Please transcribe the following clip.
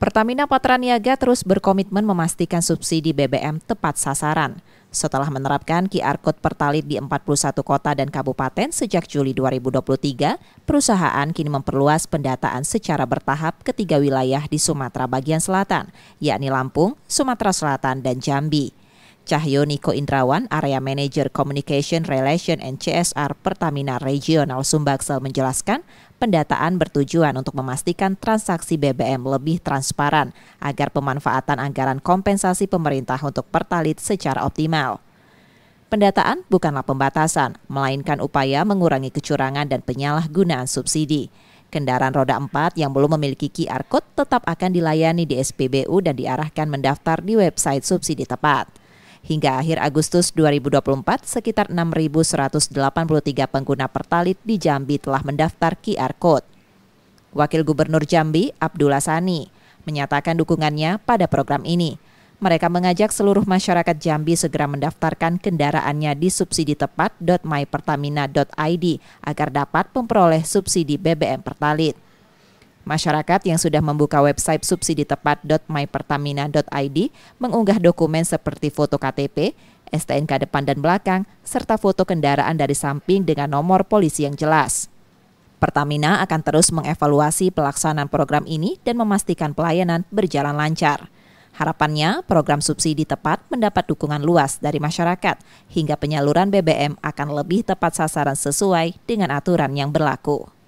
Pertamina Patraniaga terus berkomitmen memastikan subsidi BBM tepat sasaran. Setelah menerapkan QR Code Pertalit di 41 kota dan kabupaten sejak Juli 2023, perusahaan kini memperluas pendataan secara bertahap ke tiga wilayah di Sumatera bagian selatan, yakni Lampung, Sumatera Selatan, dan Jambi. Cahyo Niko Indrawan, Area Manager Communication Relation and CSR Pertamina Regional Sumbaksel menjelaskan, pendataan bertujuan untuk memastikan transaksi BBM lebih transparan agar pemanfaatan anggaran kompensasi pemerintah untuk pertalit secara optimal. Pendataan bukanlah pembatasan, melainkan upaya mengurangi kecurangan dan penyalahgunaan subsidi. Kendaraan roda 4 yang belum memiliki QR Code tetap akan dilayani di SPBU dan diarahkan mendaftar di website subsidi tepat. Hingga akhir Agustus 2024, sekitar 6.183 pengguna Pertalite di Jambi telah mendaftar QR Code. Wakil Gubernur Jambi, Abdullah Sani, menyatakan dukungannya pada program ini. Mereka mengajak seluruh masyarakat Jambi segera mendaftarkan kendaraannya di subsidi tepat.mypertamina.id agar dapat memperoleh subsidi BBM Pertalite. Masyarakat yang sudah membuka website subsidi tepat.mypertamina.id mengunggah dokumen seperti foto KTP, STNK depan dan belakang, serta foto kendaraan dari samping dengan nomor polisi yang jelas. Pertamina akan terus mengevaluasi pelaksanaan program ini dan memastikan pelayanan berjalan lancar. Harapannya, program subsidi tepat mendapat dukungan luas dari masyarakat hingga penyaluran BBM akan lebih tepat sasaran sesuai dengan aturan yang berlaku.